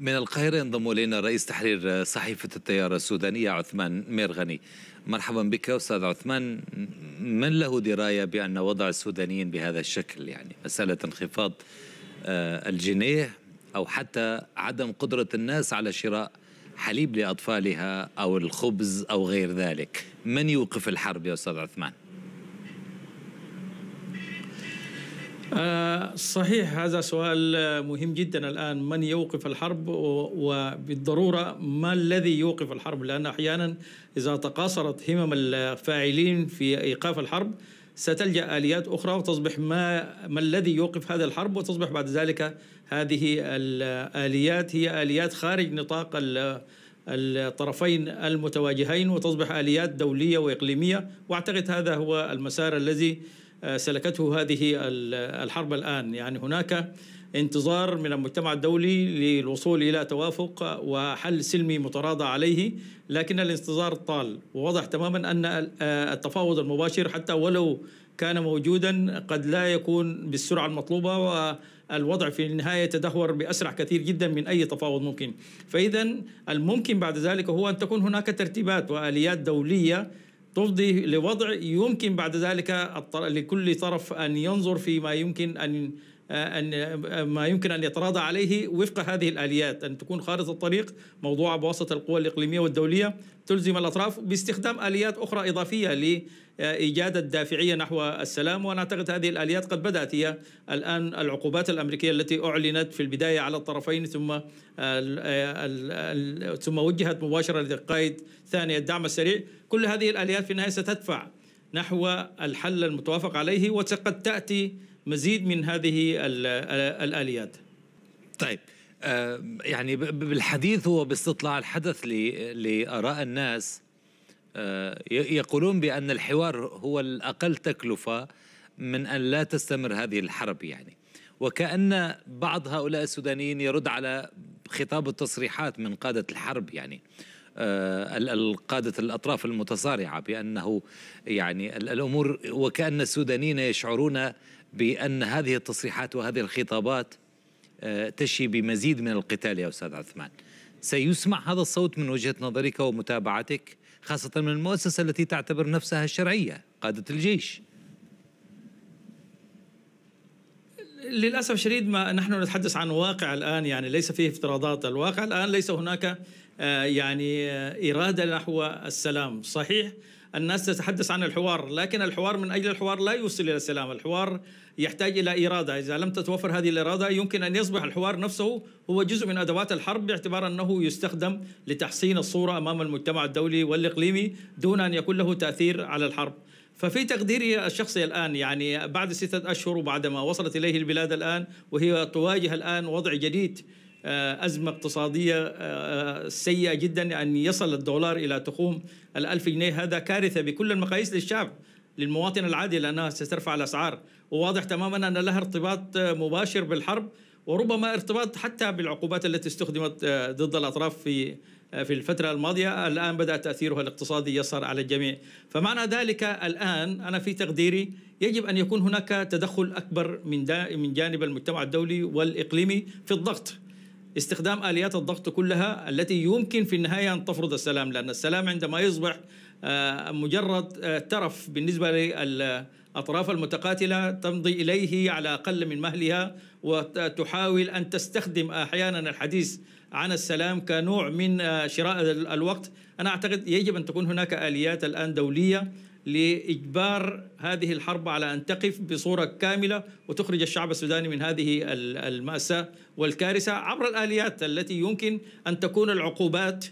من القاهرة ينضم إلينا رئيس تحرير صحيفة التيار السودانية عثمان ميرغني مرحبا بك أستاذ عثمان من له دراية بأن وضع السودانيين بهذا الشكل يعني مسألة انخفاض آه، الجنيه أو حتى عدم قدرة الناس على شراء حليب لأطفالها أو الخبز أو غير ذلك من يوقف الحرب يا أستاذ عثمان؟ آه، صحيح هذا سؤال آه، مهم جدا الآن من يوقف الحرب وبالضرورة ما الذي يوقف الحرب لأن أحيانا إذا تقاصرت همم الفاعلين في إيقاف الحرب ستلجأ آليات أخرى وتصبح ما, ما الذي يوقف هذا الحرب وتصبح بعد ذلك هذه الآليات هي آليات خارج نطاق الطرفين المتواجهين وتصبح آليات دولية وإقليمية وأعتقد هذا هو المسار الذي آه، سلكته هذه الحرب الآن يعني هناك انتظار من المجتمع الدولي للوصول إلى توافق وحل سلمي متراضى عليه لكن الانتظار طال ووضح تماما أن آه، التفاوض المباشر حتى ولو كان موجودا قد لا يكون بالسرعة المطلوبة والوضع في النهاية يتدهور بأسرع كثير جدا من أي تفاوض ممكن فإذا الممكن بعد ذلك هو أن تكون هناك ترتيبات وآليات دولية تفضي لوضع يمكن بعد ذلك لكل طرف أن ينظر فيما يمكن أن آه، أن آه، ما يمكن أن يتراضى عليه وفق هذه الآليات أن تكون خارطة الطريق موضوعة بواسطة القوى الإقليمية والدولية تلزم الأطراف باستخدام آليات أخرى إضافية لإيجاد الدافعية نحو السلام وأنا أعتقد هذه الآليات قد بدأت هي الآن العقوبات الأمريكية التي أعلنت في البداية على الطرفين ثم ثم وجهت مباشرة لقائد ثانية الدعم السريع كل هذه الآليات في النهاية ستدفع نحو الحل المتوافق عليه وقد تأتي مزيد من هذه الآليات طيب آه، يعني بالحديث هو باستطلاع الحدث لآراء الناس آه، يقولون بأن الحوار هو الأقل تكلفة من أن لا تستمر هذه الحرب يعني وكأن بعض هؤلاء السودانيين يرد على خطاب التصريحات من قادة الحرب يعني آه، قادة الأطراف المتصارعة بأنه يعني الأمور وكأن السودانيين يشعرون بأن هذه التصريحات وهذه الخطابات آه، تشي بمزيد من القتال يا أستاذ عثمان سيسمع هذا الصوت من وجهة نظرك ومتابعتك خاصة من المؤسسة التي تعتبر نفسها الشرعية قادة الجيش للأسف شديد ما نحن نتحدث عن واقع الآن يعني ليس فيه افتراضات الواقع الآن ليس هناك آه، يعني آه، إرادة نحو السلام صحيح الناس تتحدث عن الحوار لكن الحوار من أجل الحوار لا يوصل إلى السلام الحوار يحتاج إلى إرادة إذا لم تتوفر هذه الإرادة يمكن أن يصبح الحوار نفسه هو جزء من أدوات الحرب باعتبار أنه يستخدم لتحسين الصورة أمام المجتمع الدولي والإقليمي دون أن يكون له تأثير على الحرب ففي تقديري الشخصي الآن يعني بعد ستة أشهر وبعدما وصلت إليه البلاد الآن وهي تواجه الآن وضع جديد آه، أزمة اقتصادية آه، آه، سيئة جدا أن يصل الدولار إلى تخوم الألف جنيه هذا كارثة بكل المقاييس للشعب للمواطن العادي لأنها سترفع الأسعار وواضح تماما أن لها ارتباط مباشر بالحرب وربما ارتباط حتى بالعقوبات التي استخدمت ضد الأطراف في في الفترة الماضية الآن بدأ تأثيرها الاقتصادي يظهر على الجميع فمعنى ذلك الآن أنا في تقديري يجب أن يكون هناك تدخل أكبر من, من جانب المجتمع الدولي والإقليمي في الضغط استخدام آليات الضغط كلها التي يمكن في النهاية أن تفرض السلام لأن السلام عندما يصبح آه، مجرد آه، ترف بالنسبة للأطراف المتقاتلة تمضي إليه على أقل من مهلها وتحاول أن تستخدم أحيانا الحديث عن السلام كنوع من آه، شراء الوقت أنا أعتقد يجب أن تكون هناك آليات الآن دولية لاجبار هذه الحرب على ان تقف بصوره كامله وتخرج الشعب السوداني من هذه الماساه والكارثه عبر الاليات التي يمكن ان تكون العقوبات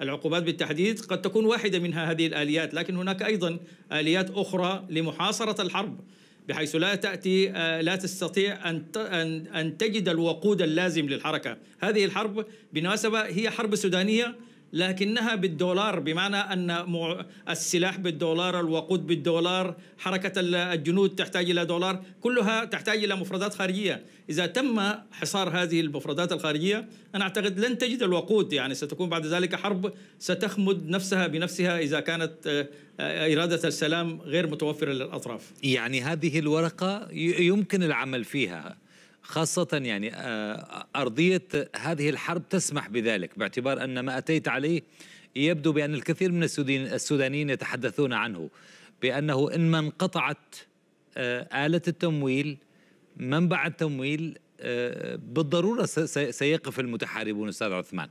العقوبات بالتحديد قد تكون واحده منها هذه الاليات لكن هناك ايضا اليات اخرى لمحاصره الحرب بحيث لا تاتي آه، لا تستطيع ان ان تجد الوقود اللازم للحركه، هذه الحرب بالمناسبه هي حرب سودانيه لكنها بالدولار بمعنى أن السلاح بالدولار الوقود بالدولار حركة الجنود تحتاج إلى دولار كلها تحتاج إلى مفردات خارجية إذا تم حصار هذه المفردات الخارجية أنا أعتقد لن تجد الوقود يعني ستكون بعد ذلك حرب ستخمد نفسها بنفسها إذا كانت آه، آه، إرادة السلام غير متوفرة للأطراف يعني هذه الورقة يمكن العمل فيها خاصة يعني آه، أرضية هذه الحرب تسمح بذلك باعتبار أن ما أتيت عليه يبدو بأن الكثير من السودانيين يتحدثون عنه بأنه إن من انقطعت آه، آلة التمويل منبع التمويل آه، بالضرورة سيقف المتحاربون أستاذ عثمان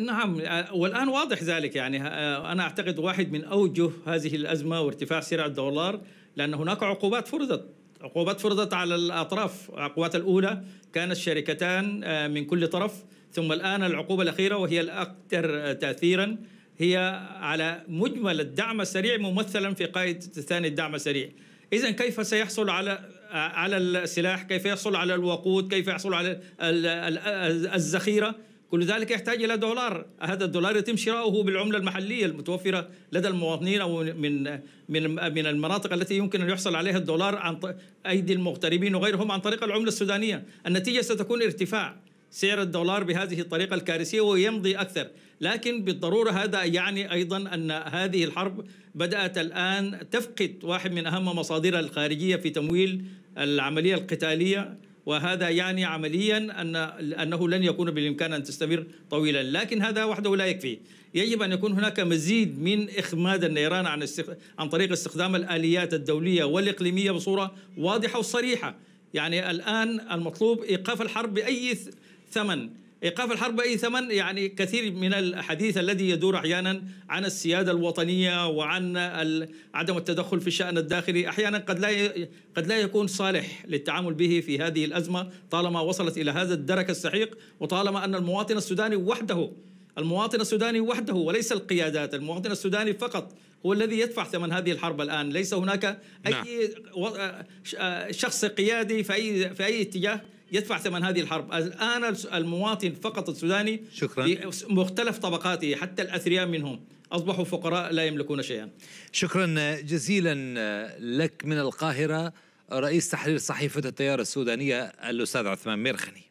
نعم والآن واضح ذلك يعني أنا أعتقد واحد من أوجه هذه الأزمة وارتفاع سعر الدولار لأن هناك عقوبات فرضت عقوبات فرضت على الأطراف العقوبات الأولى كانت شركتان آه، من كل طرف ثم الآن العقوبة الأخيرة وهي الأكثر آه، تأثيرا هي على مجمل الدعم السريع ممثلا في قائد ثاني الدعم السريع إذا كيف سيحصل على آه، على السلاح كيف يحصل على الوقود كيف يحصل على الذخيرة كل ذلك يحتاج إلى دولار هذا الدولار يتم شراؤه بالعملة المحلية المتوفرة لدى المواطنين أو من من من المناطق التي يمكن أن يحصل عليها الدولار عن أيدي المغتربين وغيرهم عن طريق العملة السودانية النتيجة ستكون ارتفاع سعر الدولار بهذه الطريقة الكارثية ويمضي أكثر لكن بالضرورة هذا يعني أيضا أن هذه الحرب بدأت الآن تفقد واحد من أهم مصادرها الخارجية في تمويل العملية القتالية وهذا يعني عمليا أن أنه لن يكون بالإمكان أن تستمر طويلا لكن هذا وحده لا يكفي يجب أن يكون هناك مزيد من إخماد النيران عن, عن طريق استخدام الآليات الدولية والإقليمية بصورة واضحة وصريحة يعني الآن المطلوب إيقاف الحرب بأي ثمن ايقاف الحرب اي ثمن يعني كثير من الحديث الذي يدور احيانا عن السياده الوطنيه وعن عدم التدخل في الشان الداخلي احيانا قد لا قد لا يكون صالح للتعامل به في هذه الازمه طالما وصلت الى هذا الدرك السحيق وطالما ان المواطن السوداني وحده المواطن السوداني وحده وليس القيادات المواطن السوداني فقط هو الذي يدفع ثمن هذه الحرب الان ليس هناك اي نعم. شخص قيادي في اي في اي اتجاه يدفع ثمن هذه الحرب الآن المواطن فقط السوداني شكرا مختلف طبقاته حتى الأثرياء منهم أصبحوا فقراء لا يملكون شيئا شكرا جزيلا لك من القاهرة رئيس تحرير صحيفة التيار السودانية الأستاذ عثمان ميرخني